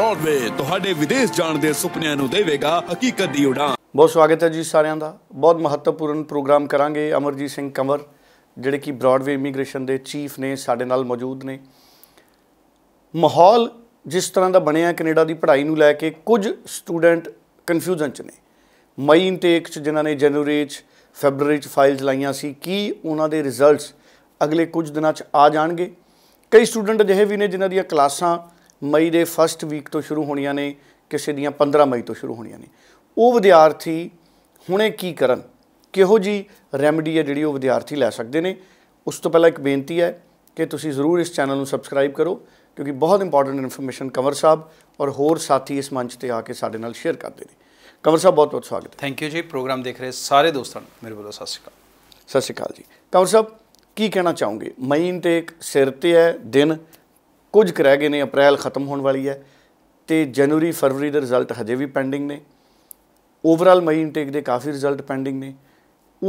Broadway ਤੁਹਾਡੇ ਵਿਦੇਸ਼ ਜਾਣ ਦੇ ਸੁਪਨਿਆਂ ਨੂੰ ਦੇਵੇਗਾ ਹਕੀਕਤ ਦੀ ਉਡਾਨ ਬਹੁਤ ਸਵਾਗਤ ਹੈ ਜੀ ਸਾਰਿਆਂ ਦਾ ਬਹੁਤ ਮਹੱਤਵਪੂਰਨ ਪ੍ਰੋਗਰਾਮ ਕਰਾਂਗੇ ਅਮਰਜੀਤ ਸਿੰਘ ਕੰਵਰ ਜਿਹੜੇ ਕਿ ਬ੍ਰੌਡਵੇ ਇਮੀਗ੍ਰੇਸ਼ਨ ਦੇ ਚੀਫ ਨੇ ਸਾਡੇ ਨਾਲ ਮੌਜੂਦ ਨੇ ਮਾਹੌਲ ਜਿਸ ਤਰ੍ਹਾਂ ਦਾ ਬਣਿਆ ਕੈਨੇਡਾ ਦੀ ਪੜ੍ਹਾਈ ਨੂੰ ਲੈ ਕੇ ਕੁਝ ਸਟੂਡੈਂਟ ਕਨਫਿਊਜ਼ਨ ਚ ਨੇ ਮਈ ਇਨਟੇਕ ਚ ਜਿਨ੍ਹਾਂ ਨੇ ਜਨੂਰੀ ਚ ਫੈਬਰੂਰੀ ਚ ਫਾਈਲਸ ਲਾਈਆਂ ਸੀ ਕੀ ਉਹਨਾਂ ਦੇ ਰਿਜ਼ਲਟਸ ਅਗਲੇ ਕੁਝ ਦਿਨਾਂ ਚ ਆ ਜਾਣਗੇ ਕਈ ਸਟੂਡੈਂਟ ਅਜਿਹੇ ਵੀ ਨੇ ਜਿਨ੍ਹਾਂ ਦੀਆਂ ਕਲਾਸਾਂ ਮਈ ਦੇ ਫਸਟ ਵੀਕ ਤੋਂ ਸ਼ੁਰੂ ਹੋਣੀਆਂ ਨੇ ਕਿਸੇ ਦੀਆਂ 15 ਮਈ ਤੋਂ ਸ਼ੁਰੂ ਹੋਣੀਆਂ ਨੇ ਉਹ ਵਿਦਿਆਰਥੀ ਹੁਣੇ ਕੀ ਕਰਨ ਕਿਹੋ ਜੀ ਰੈਮਡੀ ਹੈ ਜਿਹੜੀ ਉਹ ਵਿਦਿਆਰਥੀ ਲੈ ਸਕਦੇ ਨੇ ਉਸ ਤੋਂ ਪਹਿਲਾਂ ਇੱਕ ਬੇਨਤੀ ਹੈ ਕਿ ਤੁਸੀਂ ਜ਼ਰੂਰ ਇਸ ਚੈਨਲ ਨੂੰ ਸਬਸਕ੍ਰਾਈਬ ਕਰੋ ਕਿਉਂਕਿ ਬਹੁਤ ਇੰਪੋਰਟੈਂਟ ਇਨਫੋਰਮੇਸ਼ਨ ਕਮਰ ਸਾਹਿਬ ਔਰ ਹੋਰ ਸਾਥੀ ਇਸ ਮੰਚ ਤੇ ਆ ਕੇ ਸਾਡੇ ਨਾਲ ਸ਼ੇਅਰ ਕਰਦੇ ਨੇ ਕਮਰ ਸਾਹਿਬ ਬਹੁਤ ਬਹੁਤ ਸਵਾਗਤ ਹੈ ਥੈਂਕ ਯੂ ਜੀ ਪ੍ਰੋਗਰਾਮ ਦੇਖ ਰਹੇ ਸਾਰੇ ਦੋਸਤਾਂ ਨੂੰ ਮੇਰੇ ਵੱਲੋਂ ਸਤਿ ਸ਼੍ਰੀ ਅਕਾਲ ਸਤਿ ਸ਼੍ਰੀ ਅਕਾਲ ਜੀ ਕਮਰ ਸਾਹਿਬ ਕੀ ਕਹਿਣਾ ਚਾਹੋਗੇ ਤੇ ਇੱਕ ਸਿਰ ਤੇ ਹੈ ਦਿਨ ਕੁਝ ਕੁ ਰਹਿ ਗਏ ਨੇ ਅਪ੍ਰੈਲ ਖਤਮ ਹੋਣ ਵਾਲੀ ਹੈ ਤੇ ਜਨੂਰੀ ਫਰਵਰੀ ਦੇ ਰਿਜ਼ਲਟ ਹਜੇ ਵੀ ਪੈਂਡਿੰਗ ਨੇ ਓਵਰਆਲ ਮਈ ਇਨਟੇਕ ਦੇ ਕਾਫੀ ਰਿਜ਼ਲਟ ਪੈਂਡਿੰਗ ਨੇ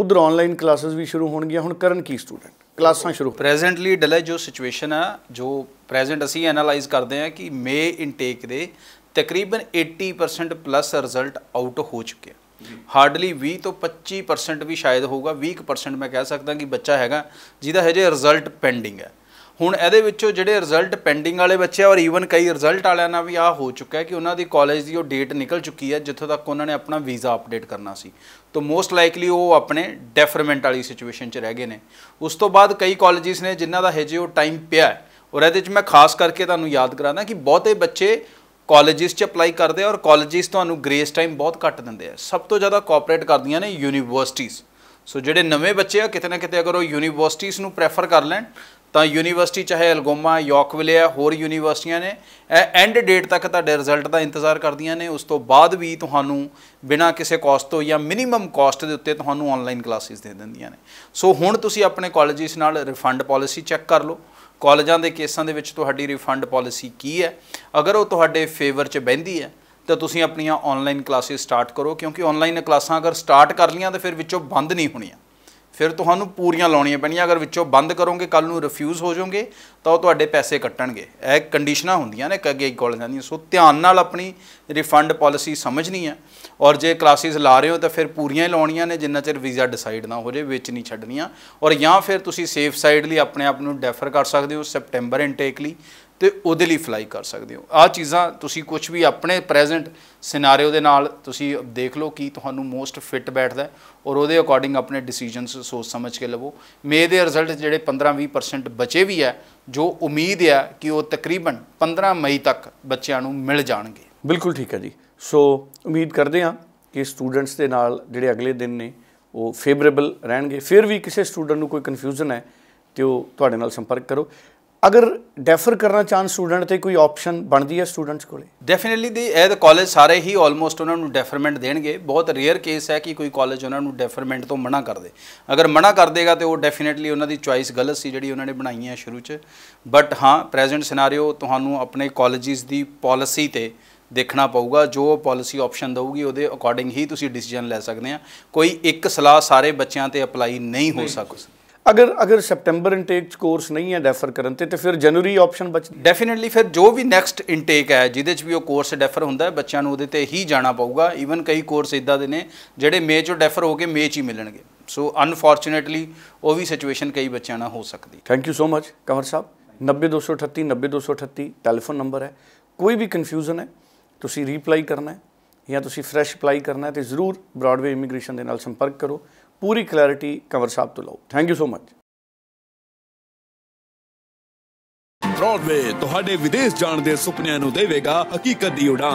ਉਧਰ ਆਨਲਾਈਨ ਕਲਾਸਸ ਵੀ ਸ਼ੁਰੂ ਹੋਣਗੀਆਂ ਹੁਣ ਕਰਨ ਕੀ ਸਟੂਡੈਂਟ ਕਲਾਸਾਂ ਸ਼ੁਰੂ ਪ੍ਰੈਜ਼ੈਂਟਲੀ ਡਲੇ ਜੋ ਸਿਚੁਏਸ਼ਨ ਆ ਜੋ ਪ੍ਰੈਜ਼ੈਂਟ ਅਸੀਂ ਐਨਾਲਾਈਜ਼ ਕਰਦੇ ਆ ਕਿ ਮਈ ਇਨਟੇਕ ਦੇ ਤਕਰੀਬਨ 80% ਪਲੱਸ ਰਿਜ਼ਲਟ ਆਊਟ ਹੋ ਚੁੱਕੇ ਹਾਰਡਲੀ 20 ਤੋਂ 25% ਵੀ ਸ਼ਾਇਦ ਹੋਊਗਾ 20% ਮੈਂ ਕਹਿ ਸਕਦਾ ਕਿ ਬੱਚਾ ਹੈਗਾ ਜਿਹਦਾ ਹਜੇ ਰਿਜ਼ਲਟ ਪੈਂਡਿੰਗ ਹੈ ਹੁਣ ਇਹਦੇ ਵਿੱਚੋਂ ਜਿਹੜੇ ਰਿਜ਼ਲਟ ਪੈਂਡਿੰਗ ਵਾਲੇ ਬੱਚੇ ਔਰ ਈਵਨ ਕਈ ਰਿਜ਼ਲਟ ਵਾਲਿਆਂ ਨਾਲ ਵੀ ਆ ਹੋ ਚੁੱਕਾ ਹੈ ਕਿ ਉਹਨਾਂ ਦੀ ਕਾਲਜ ਦੀ ਉਹ ਡੇਟ ਨਿਕਲ ਚੁੱਕੀ ਹੈ ਜਿੱਥੋਂ ਤੱਕ ਉਹਨਾਂ ਨੇ ਆਪਣਾ ਵੀਜ਼ਾ ਅਪਡੇਟ ਕਰਨਾ ਸੀ ਤੋਂ ਮੋਸਟ ਲਾਈਕਲੀ ਉਹ ਆਪਣੇ ਡੈਫਰਮੈਂਟ ਵਾਲੀ ਸਿਚੁਏਸ਼ਨ 'ਚ ਰਹਿ ਗਏ ਨੇ ਉਸ ਤੋਂ ਬਾਅਦ ਕਈ ਕਾਲਜਿਸ ਨੇ ਜਿਨ੍ਹਾਂ ਦਾ ਹਜੇ ਉਹ ਟਾਈਮ ਪਿਆ ਹੈ ਔਰ ਇਹਦੇ 'ਚ ਮੈਂ ਖਾਸ ਕਰਕੇ ਤੁਹਾਨੂੰ ਯਾਦ ਕਰਾਉਣਾ ਕਿ ਬਹੁਤੇ ਬੱਚੇ ਕਾਲਜਿਸ 'ਚ ਅਪਲਾਈ ਕਰਦੇ ਔਰ ਕਾਲਜਿਸ ਤੁਹਾਨੂੰ ਗ੍ਰੇਸ ਟਾਈਮ ਬਹੁਤ ਘੱਟ ਦਿੰਦੇ ਆ ਸਭ ਤੋਂ ਜ਼ਿਆਦਾ ਕੋਆਪਰੇਟ ਕਰਦੀਆਂ ਨੇ ਯੂਨੀਵਰਸਿਟੀਆਂ ਸੋ ਜਿਹੜੇ ਨਵੇਂ ਬੱਚੇ ਆ ਕਿਤੇ ਨਾ ਕਿਤੇ ਅਗਰ ਉਹ ਯੂਨੀਵਰਸਿਟੀਆਂ ਨੂੰ ਪ੍ਰੈਫਰ ਕਰ ਲੈਣ ਤਾਂ ਯੂਨੀਵਰਸਿਟੀ ਚਾਹੇ ਅਲਗੋਮਾ ਯੋਕਵਿਲੇ ਆ ਹੋਰ ਯੂਨੀਵਰਸਿਟੀਆਂ ਨੇ ਇਹ ਐਂਡ ਡੇਟ ਤੱਕ ਤੁਹਾਡੇ ਰਿਜ਼ਲਟ ਦਾ ਇੰਤਜ਼ਾਰ ਕਰਦੀਆਂ ਨੇ ਉਸ ਤੋਂ ਬਾਅਦ ਵੀ ਤੁਹਾਨੂੰ ਬਿਨਾਂ ਕਿਸੇ ਕਾਸਟ ਤੋਂ ਜਾਂ ਮਿਨੀਮਮ ਕਾਸਟ ਦੇ ਉੱਤੇ ਤੁਹਾਨੂੰ ਆਨਲਾਈਨ ਕਲਾਸਿਸ ਦੇ ਦਿੰਦੀਆਂ ਨੇ ਸੋ ਹੁਣ ਤੁਸੀਂ ਆਪਣੇ ਕਾਲਜਿਸ ਨਾਲ ਰਿਫੰਡ ਪਾਲਿਸੀ ਚੈੱਕ ਕਰ ਲਓ ਕਾਲਜਾਂ ਦੇ ਕੇਸਾਂ ਦੇ ਵਿੱਚ ਤੁਹਾਡੀ ਰਿਫੰਡ ਪਾਲਿਸੀ ਕੀ ਹੈ ਅਗਰ ਉਹ ਤੁਹਾਡੇ ਫੇਵਰ 'ਚ ਬੈਂਦੀ ਹੈ ਤਾਂ ਤੁਸੀਂ ਆਪਣੀਆਂ ਆਨਲਾਈਨ ਕਲਾਸਿਸ ਸਟਾਰਟ ਕਰੋ ਕਿਉਂਕਿ ਆਨਲਾਈਨ ਕਲਾਸਾਂ ਅਗਰ ਸਟਾਰਟ ਕਰ ਲੀਆਂ ਤਾਂ ਫਿਰ ਵਿੱਚੋਂ ਬੰਦ ਨਹੀਂ ਹੋਣੀਆਂ ਫਿਰ ਤੁਹਾਨੂੰ ਪੂਰੀਆਂ ਲਾਉਣੀਆਂ ਪੈਣੀਆਂ ਅਗਰ ਵਿੱਚੋਂ ਬੰਦ ਕਰੋਗੇ ਕੱਲ ਨੂੰ ਰਿਫਿਊਜ਼ ਹੋ ਜਾਓਗੇ ਤਾਂ ਉਹ ਤੁਹਾਡੇ ਪੈਸੇ ਕੱਟਣਗੇ ਇਹ ਕੰਡੀਸ਼ਨਾਂ ਹੁੰਦੀਆਂ ਨੇ ਕਗੇ ਕਾਲਜਾਂ ਜਾਂਦੀਆਂ ਸੋ ਧਿਆਨ ਨਾਲ ਆਪਣੀ ਰਿਫੰਡ ਪਾਲਿਸੀ ਸਮਝਣੀ ਹੈ ਔਰ ਜੇ ਕਲਾਸਿਸ ਲਾ ਰਹੇ ਹੋ ਤਾਂ ਫਿਰ ਪੂਰੀਆਂ ਹੀ ਲਾਉਣੀਆਂ ਨੇ ਜਿੰਨਾ ਚਿਰ ਵੀਜ਼ਾ ਡਿਸਾਈਡ ਨਾ ਹੋ ਜੇ ਵਿੱਚ ਨਹੀਂ ਛੱਡਣੀਆਂ ਔਰ ਜਾਂ ਫਿਰ ਤੁਸੀਂ ਸੇਫ ਸਾਈਡ ਲਈ ਆਪਣੇ ਆਪ ਨੂੰ ਡੈਫਰ ਕਰ ਸਕਦੇ ਹੋ ਸੈਪਟੈਂਬਰ ਇਨਟੇਕ ਲਈ ਤੇ ਉਹਦੇ ਲਈ ਫਲਾਈ ਕਰ ਸਕਦੇ ਹੋ ਆ ਚੀਜ਼ਾਂ ਤੁਸੀਂ ਕੁਝ ਵੀ ਆਪਣੇ ਪ੍ਰੈਜ਼ੈਂਟ ਸਿਨੈਰੀਓ ਦੇ ਨਾਲ ਤੁਸੀਂ ਦੇਖ ਲਓ ਕੀ ਤੁਹਾਨੂੰ ਮੋਸਟ ਫਿੱਟ ਬੈਠਦਾ ਔਰ ਉਹਦੇ ਅਕੋਰਡਿੰਗ ਆਪਣੇ ਡਿਸੀਜਨਸ ਸੋਚ ਸਮਝ ਕੇ ਲਵੋ ਮੇ ਦੇ ਰਿਜ਼ਲਟ ਜਿਹੜੇ 15-20% ਬਚੇ ਵੀ ਹੈ ਜੋ ਉਮੀਦ ਹੈ ਕਿ ਉਹ ਤਕਰੀਬਨ 15 ਮਈ ਤੱਕ ਬੱਚਿਆਂ ਨੂੰ ਮਿਲ ਜਾਣਗੇ ਬਿਲਕੁਲ ਠੀਕ ਹੈ ਜੀ ਸੋ ਉਮੀਦ ਕਰਦੇ ਹਾਂ ਕਿ ਸਟੂਡੈਂਟਸ ਦੇ ਨਾਲ ਜਿਹੜੇ ਅਗਲੇ ਦਿਨ ਨੇ ਉਹ ਫੇਵਰੇਬਲ ਰਹਿਣਗੇ ਫਿਰ ਵੀ ਕਿਸੇ ਸਟੂਡੈਂਟ ਨੂੰ ਕੋਈ ਕਨਫਿਊਜ਼ਨ ਹੈ ਤੇ ਉਹ ਤੁਹਾਡੇ ਨਾਲ ਸੰਪਰਕ ਕਰੋ ਅਗਰ ਡੈਫਰ ਕਰਨਾ ਚਾਹਣ ਸਟੂਡੈਂਟ ਤੇ ਕੋਈ ਆਪਸ਼ਨ ਬਣਦੀ ਹੈ ਸਟੂਡੈਂਟਸ ਕੋਲੇ ਡੈਫੀਨਿਟਲੀ ਦੀ ਇਹ ਕਾਲਜ ਸਾਰੇ ਹੀ ਆਲਮੋਸਟ ਉਹਨਾਂ ਨੂੰ ਡੈਫਰਮੈਂਟ ਦੇਣਗੇ ਬਹੁਤ ਰੇਅਰ ਕੇਸ ਹੈ ਕਿ ਕੋਈ ਕਾਲਜ ਉਹਨਾਂ ਨੂੰ ਡੈਫਰਮੈਂਟ ਤੋਂ ਮਨਾ ਕਰ ਦੇ ਅਗਰ ਮਨਾ ਕਰ ਦੇਗਾ ਤੇ ਉਹ ਡੈਫੀਨਿਟਲੀ ਉਹਨਾਂ ਦੀ ਚੁਆਇਸ ਗਲਤ ਸੀ ਜਿਹੜੀ ਉਹਨਾਂ ਨੇ ਬਣਾਈ ਹੈ ਸ਼ੁਰੂ 'ਚ ਬਟ ਹਾਂ ਪ੍ਰੈਜ਼ੈਂਟ ਸਿਨੈਰੀਓ ਤੁਹਾਨੂੰ ਆਪਣੇ ਕਾਲਜਿਸ ਦੀ ਪਾਲਿਸੀ ਤੇ ਦੇਖਣਾ ਪਊਗਾ ਜੋ ਪਾਲਿਸੀ ਆਪਸ਼ਨ ਦਊਗੀ ਉਹਦੇ ਅਕੋਰਡਿੰਗ ਹੀ ਤੁਸੀਂ ਡਿਸੀਜਨ ਲੈ ਸਕਦੇ ਆ ਕੋਈ ਇੱਕ ਸਲਾਹ ਸਾਰੇ ਬੱਚਿਆਂ ਤੇ ਅਪਲਾਈ ਨਹੀਂ ਹੋ ਸਕਦੀ ਅਗਰ ਅਗਰ ਸੈਪਟੈਂਬਰ ਇਨਟੇਕ ਚ ਕੋਰਸ ਨਹੀਂ ਹੈ ਡੈਫਰ ਕਰਨ ਤੇ ਤੇ ਫਿਰ ਜਨੂਰੀ ਆਪਸ਼ਨ ਬਚ ਡੈਫੀਨਿਟਲੀ ਫਿਰ ਜੋ ਵੀ ਨੈਕਸਟ ਇਨਟੇਕ ਹੈ ਜਿਹਦੇ ਚ ਵੀ ਉਹ ਕੋਰਸ ਡੈਫਰ ਹੁੰਦਾ ਹੈ ਬੱਚਿਆਂ ਨੂੰ ਉਹਦੇ ਤੇ ਹੀ ਜਾਣਾ ਪਊਗਾ ਈਵਨ ਕਈ ਕੋਰਸ ਇਦਾਂ ਦੇ ਨੇ ਜਿਹੜੇ ਮੇ ਚੋਂ ਡੈਫਰ ਹੋ ਕੇ ਮੇ ਚ ਹੀ ਮਿਲਣਗੇ ਸੋ ਅਨਫੋਰਚੂਨੇਟਲੀ ਉਹ ਵੀ ਸਿਚੁਏਸ਼ਨ ਕਈ ਬੱਚਿਆਂ ਨਾਲ ਹੋ ਸਕਦੀ ਥੈਂਕ ਯੂ ਸੋ ਮਚ ਕਮਰ ਸਾਹਿਬ 90238 90238 ਟੈਲੀਫੋਨ ਨੰਬਰ ਹੈ ਕੋਈ ਵੀ ਕਨਫਿਊਜ਼ਨ ਹੈ ਤੁਸੀਂ ਰੀਪਲਾਈ ਕਰਨਾ ਹੈ ਜਾਂ ਤੁਸੀਂ ਫਰੈਸ਼ ਅਪਲਾਈ ਕਰਨਾ ਹੈ ਤੇ ਜ਼ਰੂਰ ਬ੍ਰਾਡਵੇ ਇਮੀਗ੍ਰੇਸ਼ਨ ਦੇ ਨਾਲ ਸੰਪਰਕ ਕਰੋ ਪੂਰੀ ਕਲੈਰਿਟੀ ਕਵਰ ਸਾਹਿਬ ਤੋਂ ਲਓ thank you so much Broadway ਤੁਹਾਡੇ ਵਿਦੇਸ਼ ਜਾਣ ਦੇ ਸੁਪਨਿਆਂ ਨੂੰ ਦੇਵੇਗਾ ਹਕੀਕਤ ਦੀ ਉਡਾਨ